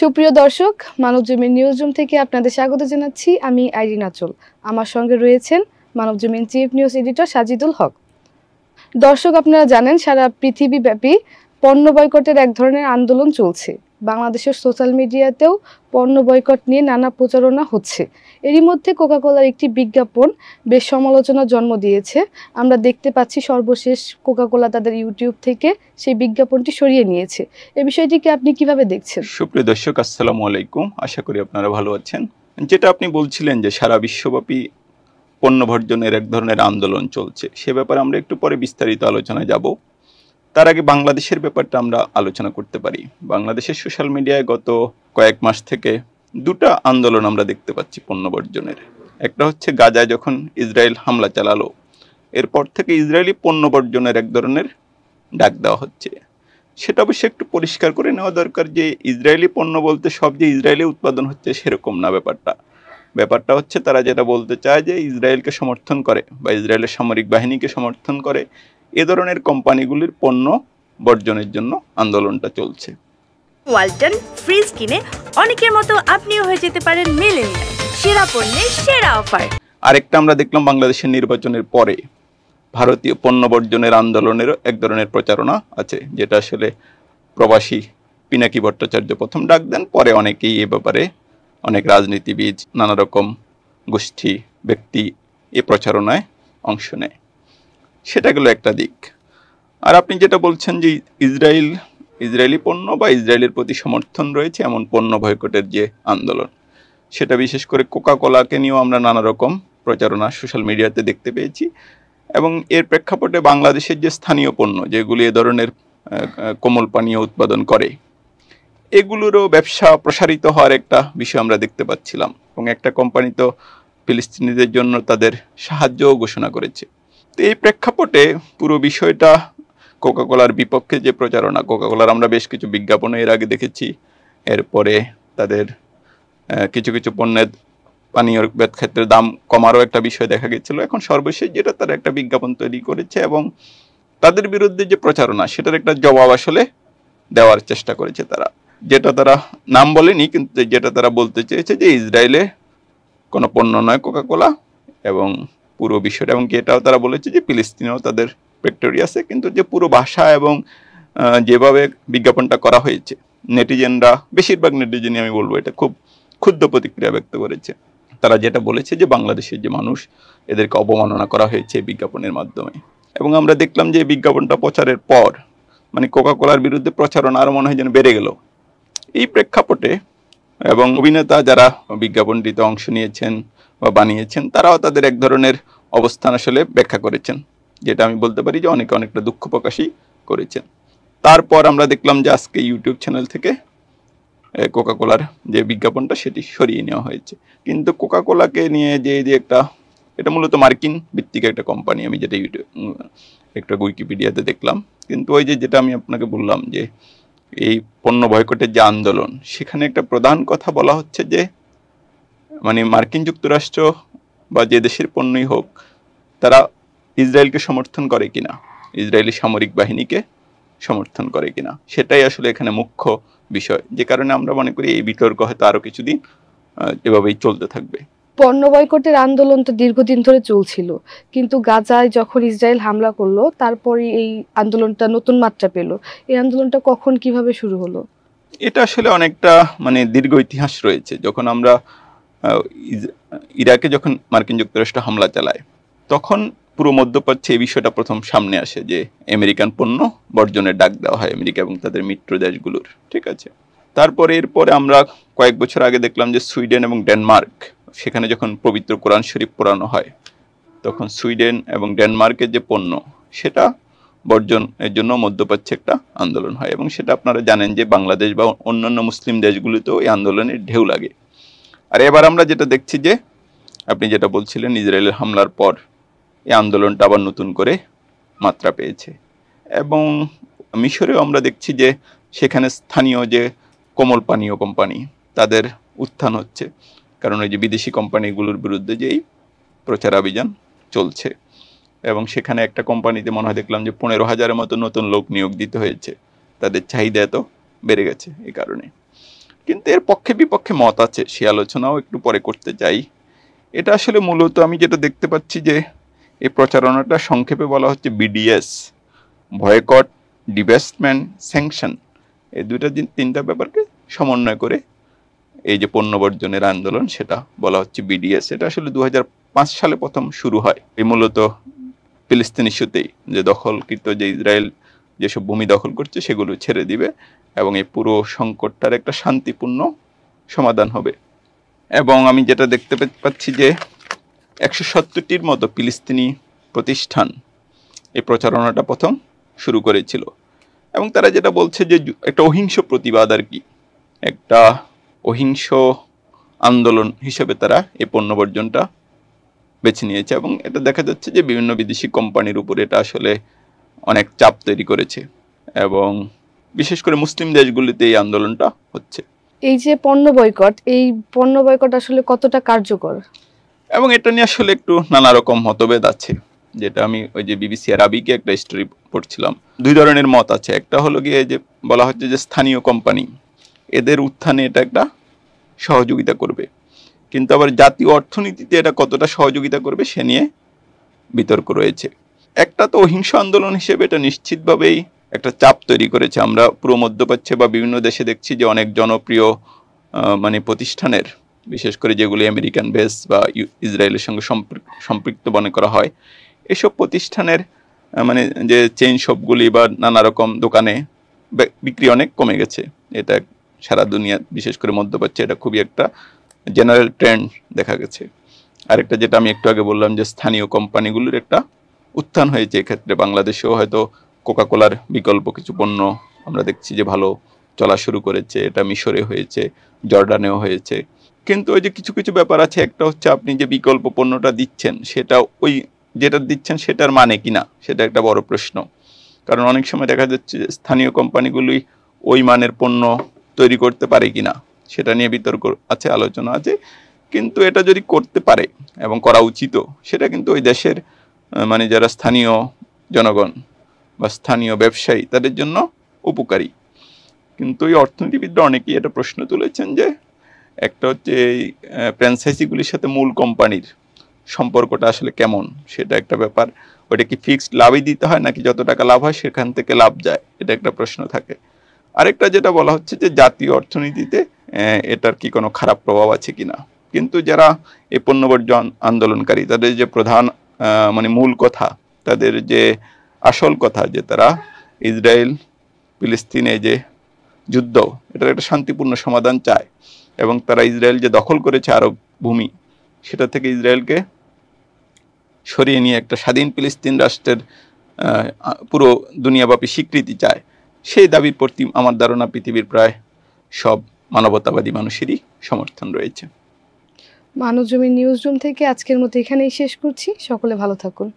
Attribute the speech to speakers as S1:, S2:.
S1: সুপ্রিয় দর্শক মানবজমিন রুম থেকে আপনাদের স্বাগত জানাচ্ছি আমি আইরিন আচল আমার সঙ্গে রয়েছেন Manabzamin chief news editor Sajidul Haque দর্শক আপনারা জানেন সারা পৃথিবীব্যাপী পণ্য বয়কটের এক ধরনের আন্দোলন চলছে বাংলাদেশের সোশ্যাল মিডিয়াতেও পণ্য বয়কট নিয়ে নানা প্রচারণা হচ্ছে এরই মধ্যে কোকাকোলার একটি বিজ্ঞাপন বেশ সমালোচনার জন্ম দিয়েছে আমরা দেখতে পাচ্ছি সর্বশেষ কোকাকোলা তাদের ইউটিউব থেকে সেই বিজ্ঞাপনটি সরিয়ে নিয়েছে এ বিষয়টিকে আপনি কিভাবে দেখছেন
S2: সুপ্রিয় দর্শক আসসালামু আলাইকুম আশা করি আপনারা ভালো আছেন যেটা আপনি বলছিলেন যে সারা বিশ্বব্যাপী পণ্য বর্জনের এক ধরনের আন্দোলন চলছে সে ব্যাপারে আমরা একটু পরে বিস্তারিত আলোচনায় যাব তার আগে বাংলাদেশের ব্যাপারটা আমরা আলোচনা করতে পারি বাংলাদেশের সোশ্যাল মিডিয়ায় গত কয়েক মাস থেকে দুটা আন্দোলন আমরা দেখতে পাচ্ছি পণ্য বর্জনের একটা হচ্ছে গাজায় যখন ইসরায়েল হামলা চালালো এরপর থেকে ইসরায়েলি পণ্য বর্জনের এক ধরনের ডাক দেওয়া হচ্ছে সেটা অবশ্যই একটু পরিষ্কার করে নেওয়া দরকার যে ইসরায়েলি পণ্য বলতে সব যে ইসরায়েলি উৎপাদন হচ্ছে সেরকম না ব্যাপারটা ব্যাপারটা হচ্ছে তারা যেটা বলতে চায় যে ইসরায়েলকে সমর্থন করে বা ইসরায়েলের সামরিক বাহিনীকে সমর্থন করে এ ধরনের কোম্পানিগুলির পণ্য বর্জনের জন্য আন্দোলনটা চলছে
S1: ওয়ালটন ফ্রিজ কিনে অনেকের মতো আপনিও হয়ে যেতে পারেন মিলেনিয়া সেরা পণ্যের সেরা অফার
S2: আরেকটা আমরা দেখলাম বাংলাদেশের নির্বাচনের পরে ভারতীয় পণ্য বর্জনের আন্দোলনেরও এক ধরনের প্রচারণা আছে যেটা আসলে প্রবাসী পিনাকি ভট্টাচার্য প্রথম ডাক দেন পরে অনেকেই এ ব্যাপারে অনেক রাজনীতিবিদ নানা রকম গোষ্ঠী ব্যক্তি এ প্রচারণায় অংশ নেয় সেটা গেল একটা দিক আর আপনি যেটা বলছেন যে ইসরায়েল ইসরায়েলি পণ্য বা ইসরায়েলের প্রতি সমর্থন রয়েছে এমন পণ্য বয়কটের যে আন্দোলন সেটা বিশেষ করে কোকা কোলাকে নিয়েও আমরা নানা রকম প্রচারণা সোশ্যাল মিডিয়াতে দেখতে পেয়েছি এবং এর প্রেক্ষাপটে বাংলাদেশের যে স্থানীয় পণ্য যেগুলি এ ধরনের কোমল পানীয় উৎপাদন করে এগুলোরও ব্যবসা প্রসারিত হওয়ার একটা বিষয় আমরা দেখতে পাচ্ছিলাম এবং একটা কোম্পানি তো ফিলিস্তিনিদের জন্য তাদের সাহায্যও ঘোষণা করেছে তো এই প্রেক্ষাপটে পুরো বিষয়টা কোকাকোলার বিপক্ষে যে প্রচারণা কোকাকোলার আমরা বেশ কিছু বিজ্ঞাপন এর আগে দেখেছি এরপরে তাদের কিছু কিছু পণ্যের পানীয় ক্ষেত্রে দাম কমারও একটা বিষয় দেখা গেছিল এখন সর্বশেষ যেটা তারা একটা বিজ্ঞাপন তৈরি করেছে এবং তাদের বিরুদ্ধে যে প্রচারণা সেটার একটা জবাব আসলে দেওয়ার চেষ্টা করেছে তারা যেটা তারা নাম বলেনি কিন্তু যেটা তারা বলতে চেয়েছে যে ইসরায়েলে কোনো পণ্য নয় কোকাকোলা এবং পুরো বিষয়টা এবং এটাও তারা বলেছে যে ফিলিস্তিনেও তাদের ফ্যাক্টরি আছে কিন্তু যে পুরো ভাষা এবং যেভাবে বিজ্ঞাপনটা করা হয়েছে নেটিজেনরা বেশিরভাগ নেটিজেনই আমি বলবো এটা খুব ক্ষুদ্র প্রতিক্রিয়া ব্যক্ত করেছে তারা যেটা বলেছে যে বাংলাদেশের যে মানুষ এদেরকে অবমাননা করা হয়েছে বিজ্ঞাপনের মাধ্যমে এবং আমরা দেখলাম যে বিজ্ঞাপনটা প্রচারের পর মানে কোকা কোলার বিরুদ্ধে প্রচারণা আরও মনে হয় যেন বেড়ে গেল এই প্রেক্ষাপটে এবং অভিনেতা যারা বিজ্ঞাপনটিতে অংশ নিয়েছেন বা বানিয়েছেন তারাও তাদের এক ধরনের অবস্থান আসলে ব্যাখ্যা করেছেন যেটা আমি বলতে পারি যে অনেকে অনেকটা দুঃখ প্রকাশই করেছেন তারপর আমরা দেখলাম যে আজকে ইউটিউব চ্যানেল থেকে কোকাকোলার যে বিজ্ঞাপনটা সেটি সরিয়ে নেওয়া হয়েছে কিন্তু কোকাকোলাকে নিয়ে যে যে একটা এটা মূলত মার্কিন ভিত্তিক একটা কোম্পানি আমি যেটা ইউটিউব একটা উইকিপিডিয়াতে দেখলাম কিন্তু ওই যে যেটা আমি আপনাকে বললাম যে এই পণ্য বয়কটের যে আন্দোলন সেখানে একটা প্রধান কথা বলা হচ্ছে যে মানে মার্কিন যুক্তরাষ্ট্র বা যে দেশের পণ্যই হোক তারা ইসরায়েলকে সমর্থন করে কিনা ইসরায়েলি সামরিক বাহিনীকে সমর্থন করে কিনা সেটাই আসলে এখানে মুখ্য বিষয় যে কারণে আমরা মনে করি এই বিতর্ক হয়তো আরো কিছুদিন এভাবেই চলতে থাকবে
S1: পণ্য বয়কটের আন্দোলন তো দীর্ঘদিন ধরে চলছিল কিন্তু গাজায় যখন ইসরায়েল হামলা করলো তারপরে এই আন্দোলনটা নতুন মাত্রা পেল এই আন্দোলনটা কখন কিভাবে শুরু হলো
S2: এটা আসলে অনেকটা মানে দীর্ঘ ইতিহাস রয়েছে যখন আমরা ইরাকে যখন মার্কিন যুক্তরাষ্ট্র হামলা চালায় তখন পুরো মধ্যপ্রাচ্যে এই বিষয়টা প্রথম সামনে আসে যে আমেরিকান পণ্য বর্জনের ডাক দেওয়া হয় আমেরিকা এবং তাদের মিত্র দেশগুলোর ঠিক আছে তারপরে এরপরে আমরা কয়েক বছর আগে দেখলাম যে সুইডেন এবং ডেনমার্ক সেখানে যখন পবিত্র কোরআন শরীফ পোড়ানো হয় তখন সুইডেন এবং ডেনমার্কের যে পণ্য সেটা বর্জনের জন্য মধ্যপ্রাচ্যে একটা আন্দোলন হয় এবং সেটা আপনারা জানেন যে বাংলাদেশ বা অন্যান্য মুসলিম দেশগুলিতেও এই আন্দোলনের ঢেউ লাগে আর এবার আমরা যেটা দেখছি যে আপনি যেটা বলছিলেন ইসরায়েলের হামলার পর এই আন্দোলনটা আবার নতুন করে মাত্রা পেয়েছে এবং মিশরেও আমরা দেখছি যে সেখানে স্থানীয় যে কোমল পানীয় কোম্পানি তাদের উত্থান হচ্ছে কারণ ওই যে বিদেশি কোম্পানিগুলোর বিরুদ্ধে যেই প্রচারাভিযান চলছে এবং সেখানে একটা কোম্পানিতে মনে হয় দেখলাম যে পনেরো হাজারের মতো নতুন লোক নিয়োগ দিতে হয়েছে তাদের চাহিদা এত বেড়ে গেছে এই কারণে কিন্তু এর পক্ষে বিপক্ষে মত আছে সে আলোচনাও একটু পরে করতে চাই এটা আসলে মূলত আমি যেটা দেখতে পাচ্ছি যে এই প্রচারণাটা সংক্ষেপে বলা হচ্ছে বিডিএস ভয়কট ডিভেস্টমেন্ট স্যাংশন এই দুইটা তিনটা ব্যাপারকে সমন্বয় করে এই যে পণ্য বর্জনের আন্দোলন সেটা বলা হচ্ছে বিডিএস এটা আসলে দু সালে প্রথম শুরু হয় এই মূলত ফিলিস্তিন ইস্যুতেই যে দখলকৃত যে ইসরায়েল যেসব ভূমি দখল করছে সেগুলো ছেড়ে দিবে এবং এই পুরো সংকটটার একটা শান্তিপূর্ণ সমাধান হবে এবং আমি যেটা দেখতে পাচ্ছি যে একশো সত্তরটির মতো ফিলিস্তিনি প্রতিষ্ঠান এই প্রচারণাটা প্রথম শুরু করেছিল এবং তারা যেটা বলছে যে একটা অহিংস প্রতিবাদ আর কি একটা অহিংস আন্দোলন হিসেবে তারা এই পণ্য বর্জনটা বেছে নিয়েছে এবং এটা দেখা যাচ্ছে যে বিভিন্ন বিদেশি কোম্পানির উপরে এটা আসলে অনেক চাপ তৈরি করেছে এবং বিশেষ করে মুসলিম দেশগুলিতে এই আন্দোলনটা হচ্ছে
S1: এই যে পণ্য বয়কট এই পণ্য বয়কট আসলে কতটা কার্যকর
S2: এবং এটা নিয়ে আসলে একটু নানা রকম মতভেদ আছে যেটা আমি ওই যে বিবিসি আরবিকে একটা স্টোরি পড়ছিলাম দুই ধরনের মত আছে একটা হলো গিয়ে যে বলা হচ্ছে যে স্থানীয় কোম্পানি এদের উত্থানে এটা একটা সহযোগিতা করবে কিন্তু আবার জাতীয় অর্থনীতিতে এটা কতটা সহযোগিতা করবে সে নিয়ে বিতর্ক রয়েছে একটা তো অহিংস আন্দোলন হিসেবে এটা নিশ্চিতভাবেই একটা চাপ তৈরি করেছে আমরা পুরো মধ্যপ্রাচ্যে বা বিভিন্ন দেশে দেখছি যে অনেক জনপ্রিয় মানে প্রতিষ্ঠানের বিশেষ করে যেগুলি আমেরিকান বেস বা ইসরায়েলের সঙ্গে সম্পৃক্ত মনে করা হয় এসব প্রতিষ্ঠানের মানে যে চেইন শপগুলি বা নানা রকম দোকানে বিক্রি অনেক কমে গেছে এটা সারা দুনিয়া বিশেষ করে মধ্যপ্রাচ্যে এটা খুবই একটা জেনারেল ট্রেন্ড দেখা গেছে আরেকটা যেটা আমি একটু আগে বললাম যে স্থানীয় কোম্পানিগুলোর একটা উত্থান হয়েছে এক্ষেত্রে বাংলাদেশেও হয়তো কোকাকোলার বিকল্প কিছু পণ্য আমরা দেখছি যে ভালো চলা শুরু করেছে এটা মিশরে হয়েছে জর্ডানেও হয়েছে কিন্তু ওই যে কিছু কিছু ব্যাপার আছে একটা হচ্ছে আপনি যে বিকল্প পণ্যটা দিচ্ছেন সেটা ওই যেটা দিচ্ছেন সেটার মানে কি না সেটা একটা বড় প্রশ্ন কারণ অনেক সময় দেখা যাচ্ছে স্থানীয় কোম্পানিগুলি ওই মানের পণ্য তৈরি করতে পারে কিনা সেটা নিয়ে বিতর্ক আছে আলোচনা আছে কিন্তু এটা যদি করতে পারে এবং করা উচিত সেটা কিন্তু ওই দেশের মানে যারা স্থানীয় জনগণ বা স্থানীয় ব্যবসায়ী তাদের জন্য উপকারী কিন্তু এই অর্থনীতিবিদরা অনেকেই এটা প্রশ্ন তুলেছেন যে একটা হচ্ছে এই ফ্র্যাঞ্চাইজিগুলির সাথে মূল কোম্পানির সম্পর্কটা আসলে কেমন সেটা একটা ব্যাপার ওটা কি ফিক্সড লাভই দিতে হয় নাকি যত টাকা লাভ হয় সেখান থেকে লাভ যায় এটা একটা প্রশ্ন থাকে আরেকটা যেটা বলা হচ্ছে যে জাতীয় অর্থনীতিতে এটার কি কোনো খারাপ প্রভাব আছে কি না কিন্তু যারা এই পণ্য বর্জন আন্দোলনকারী তাদের যে প্রধান মানে মূল কথা তাদের যে আসল কথা যে তারা ইসরায়েল ফিলিস্তিনে যে যুদ্ধ এটার একটা শান্তিপূর্ণ সমাধান চায় এবং তারা ইসরায়েল যে দখল করেছে আরব ভূমি সেটা থেকে ইসরায়েলকে সরিয়ে নিয়ে একটা স্বাধীন ফিলিস্তিন রাষ্ট্রের পুরো দুনিয়াব্যাপী স্বীকৃতি চায় সেই দাবির প্রতি আমার ধারণা পৃথিবীর প্রায় সব মানবতাবাদী মানুষেরই সমর্থন রয়েছে
S1: মানব জমির নিউজ রুম থেকে আজকের মতো এখানেই শেষ করছি সকলে ভালো থাকুন